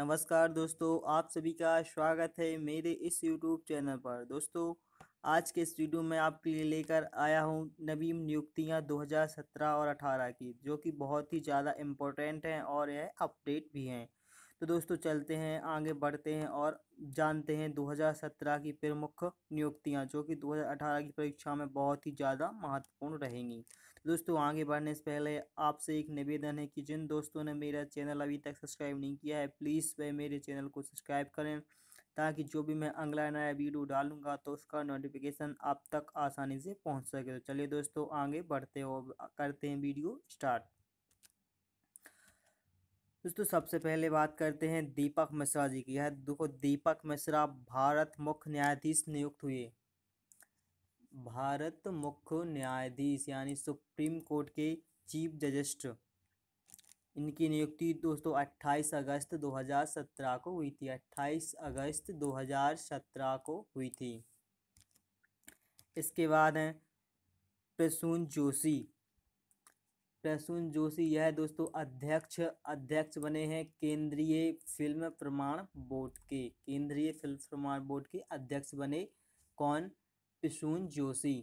नमस्कार दोस्तों आप सभी का स्वागत है मेरे इस यूट्यूब चैनल पर दोस्तों आज के इस वीडियो में आपके लिए लेकर आया हूँ नवीन नियुक्तियाँ 2017 और 18 की जो कि बहुत ही ज़्यादा इम्पोर्टेंट हैं और यह अपडेट भी हैं तो दोस्तों चलते हैं आगे बढ़ते हैं और जानते हैं 2017 की प्रमुख नियुक्तियाँ जो कि 2018 की परीक्षा में बहुत ही ज़्यादा महत्वपूर्ण रहेंगी दोस्तों आगे बढ़ने से पहले आपसे एक निवेदन है कि जिन दोस्तों ने मेरा चैनल अभी तक सब्सक्राइब नहीं किया है प्लीज़ वह मेरे चैनल को सब्सक्राइब करें ताकि जो भी मैं अगला नया वीडियो डालूंगा तो उसका नोटिफिकेशन आप तक आसानी से पहुंच सके तो चलिए दोस्तों आगे बढ़ते हो करते हैं वीडियो स्टार्ट दोस्तों सबसे पहले बात करते हैं दीपक मिश्रा जी की यह देखो दीपक मिश्रा भारत मुख्य न्यायाधीश नियुक्त हुए भारत मुख्य न्यायाधीश यानी सुप्रीम कोर्ट के चीफ जजिस्ट इनकी नियुक्ति दोस्तों 28 अगस्त 2017 को हुई थी 28 अगस्त 2017 को हुई थी इसके बाद हैं प्रसून जोशी प्रसून जोशी यह दोस्तों अध्यक्ष अध्यक्ष बने हैं केंद्रीय फिल्म प्रमाण बोर्ड के केंद्रीय फिल्म प्रमाण बोर्ड के अध्यक्ष बने कौन पिशून जोशी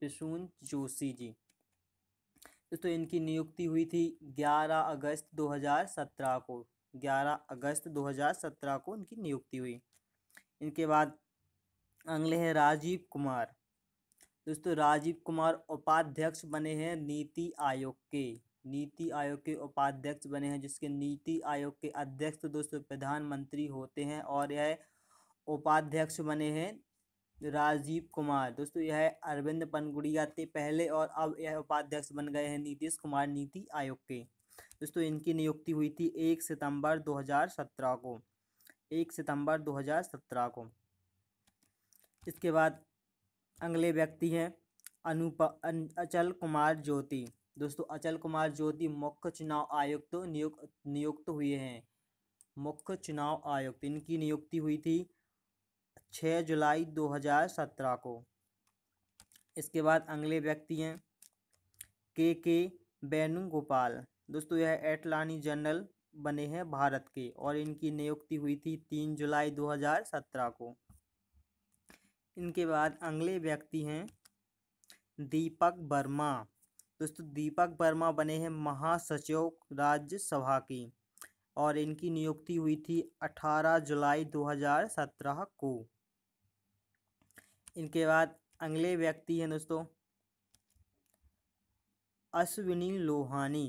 पिशून जोशी जी दोस्तों तो इनकी नियुक्ति हुई थी 11 अगस्त 2017 को 11 अगस्त 2017 को इनकी नियुक्ति हुई इनके बाद अगले हैं राजीव कुमार दोस्तों राजीव कुमार उपाध्यक्ष बने हैं नीति आयोग के नीति आयोग के उपाध्यक्ष बने हैं जिसके नीति आयोग के अध्यक्ष दोस्तों प्रधानमंत्री होते हैं और यह उपाध्यक्ष बने हैं राजीव कुमार दोस्तों यह अरविंद पनगुड़िया थे पहले और अब यह उपाध्यक्ष बन गए हैं नीतीश कुमार नीति आयोग के दोस्तों इनकी नियुक्ति हुई थी एक सितंबर 2017 को एक सितंबर 2017 को इसके बाद अगले व्यक्ति हैं अनुप अचल कुमार ज्योति दोस्तों अचल कुमार ज्योति मुख्य चुनाव आयुक्त तो नियुक्त नियुक्त हुए हैं मुख्य चुनाव आयुक्त इनकी नियुक्ति हुई थी छः जुलाई दो हजार सत्रह को इसके बाद अगले व्यक्ति हैं के के वेणुगोपाल दोस्तों यह एटलानी जनरल बने हैं भारत के और इनकी नियुक्ति हुई थी तीन जुलाई दो हजार सत्रह को इनके बाद अगले व्यक्ति हैं दीपक वर्मा दोस्तों दीपक वर्मा बने हैं महासचिव राज्यसभा की और इनकी नियुक्ति हुई थी अठारह जुलाई दो हजार सत्रह को इनके बाद अगले व्यक्ति हैं दोस्तों अश्विनी लोहानी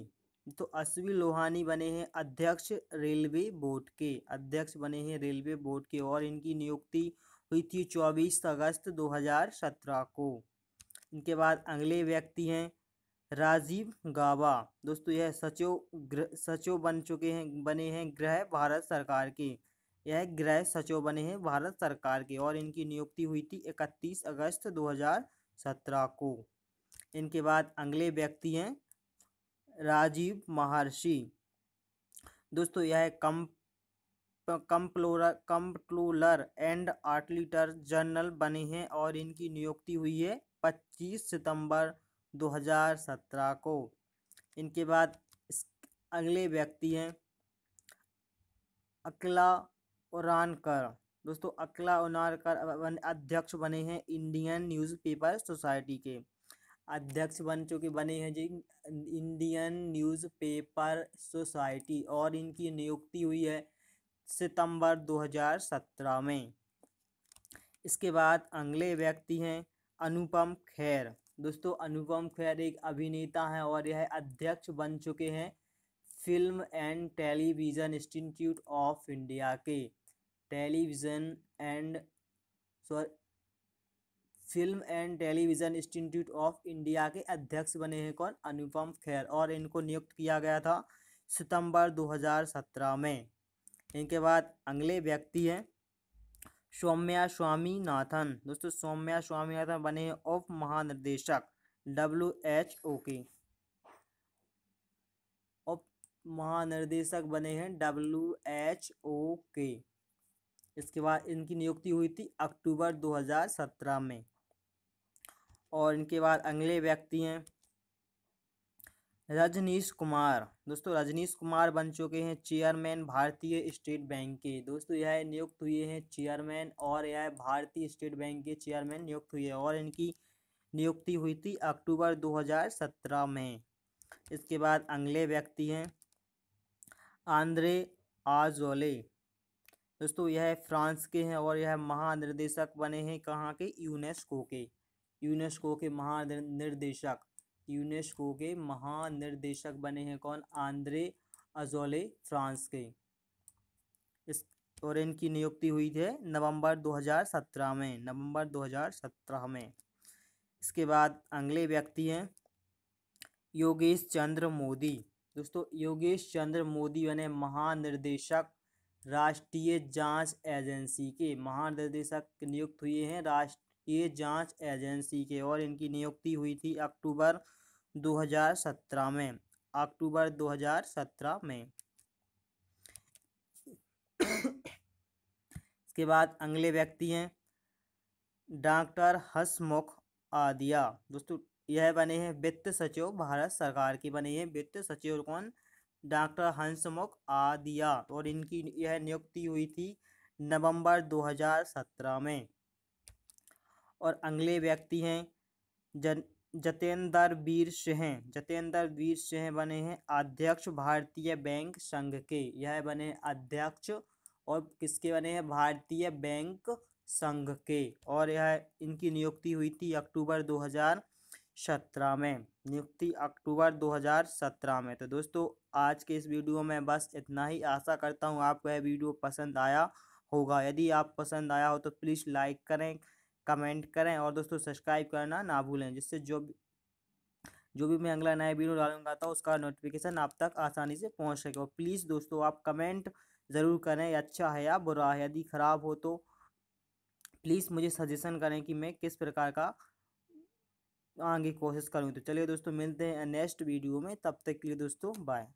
तो अश्विनी लोहानी बने हैं अध्यक्ष रेलवे बोर्ड के अध्यक्ष बने हैं रेलवे बोर्ड के और इनकी नियुक्ति हुई थी चौबीस अगस्त 2017 को इनके बाद अगले व्यक्ति हैं राजीव गाबा दोस्तों यह सचिव सचिव बन चुके हैं बने हैं गृह भारत सरकार के यह गृह सचिव बने हैं भारत सरकार के और इनकी नियुक्ति हुई थी 31 अगस्त 2017 को इनके बाद अगले व्यक्ति हैं राजीव महर्षि दोस्तों यह कम कंप्लोलर एंड आर्टलीटर जनरल बने हैं और इनकी नियुक्ति हुई है 25 सितंबर 2017 को इनके बाद अगले व्यक्ति हैं अकला उरानकर दोस्तों अकला उनारकर अध्यक्ष बने हैं इंडियन न्यूज़पेपर सोसाइटी के अध्यक्ष बन चुके बने हैं जी इंडियन न्यूज़पेपर सोसाइटी और इनकी नियुक्ति हुई है सितंबर 2017 में इसके बाद अगले व्यक्ति हैं अनुपम खैर दोस्तों अनुपम खैर एक अभिनेता हैं और यह अध्यक्ष बन चुके हैं film and television institute of India के television and sorry film and television institute of India के अध्यक्ष बने हैं कौन अनुपम खेर और इनको नियुक्त किया गया था सितंबर 2017 में इनके बाद अगले व्यक्ति हैं सौम्या स्वामीनाथन दोस्तों सौम्या स्वामीनाथन बने हैं उप महानिर्देशक डब्ल्यू एच ओ के उप महानिर्देशक बने हैं डब्ल्यू एच ओ के इसके बाद इनकी नियुक्ति हुई थी अक्टूबर 2017 में और इनके बाद अगले व्यक्ति हैं रजनीश कुमार दोस्तों रजनीश कुमार बन चुके हैं चेयरमैन भारतीय स्टेट बैंक के दोस्तों यह नियुक्त हुए हैं चेयरमैन और यह भारतीय स्टेट बैंक के चेयरमैन नियुक्त हुए और इनकी नियुक्ति हुई थी अक्टूबर 2017 में इसके बाद अगले व्यक्ति हैं आंद्रे आजोले दोस्तों यह फ्रांस के हैं और यह महानिर्देशक बने हैं कहाँ के यूनेस्को के यूनेस्को के महानिर्देशक यूनेस्को के महानिर्देशक बने हैं कौन आंद्रे अजोले फ्रांस के इस और इनकी नियुक्ति हुई थी नवंबर 2017 में नवंबर 2017 में इसके बाद अगले व्यक्ति हैं योगेश चंद्र मोदी दोस्तों योगेश चंद्र मोदी बने महानिर्देशक राष्ट्रीय जांच एजेंसी के महानिदेशक नियुक्त हुए हैं राष्ट्रीय जांच एजेंसी के और इनकी नियुक्ति हुई थी अक्टूबर 2017 में अक्टूबर 2017 में इसके बाद अगले व्यक्ति हैं डॉक्टर हसमुख आदिया दोस्तों यह बने हैं वित्त सचिव भारत सरकार के बने हैं वित्त सचिव कौन डॉक्टर हंसमुख आदिया और इनकी यह नियुक्ति हुई थी नवंबर 2017 में और अगले व्यक्ति हैं जन जतेंद्र वीर सिंह जतेंद्र वीर सिंह बने हैं अध्यक्ष भारतीय बैंक संघ के यह बने अध्यक्ष और किसके बने हैं भारतीय बैंक संघ के और यह इनकी नियुक्ति हुई थी अक्टूबर सत्रह में नियुक्ति अक्टूबर 2017 में तो दोस्तों आज के इस वीडियो में बस इतना ही आशा करता हूँ आपको यह वीडियो पसंद आया होगा यदि आप पसंद आया हो तो प्लीज़ लाइक करें कमेंट करें और दोस्तों सब्सक्राइब करना ना भूलें जिससे जो भी जो भी मैं अगला नया वीडियो डालूंगा तो उसका नोटिफिकेशन आप तक आसानी से पहुँच सके और प्लीज़ दोस्तों आप कमेंट ज़रूर करें अच्छा है या बुरा है यदि ख़राब हो तो प्लीज़ मुझे सजेशन करें कि मैं किस प्रकार का आगे कोशिश करूँगी तो चलिए दोस्तों मिलते हैं नेक्स्ट वीडियो में तब तक के लिए दोस्तों बाय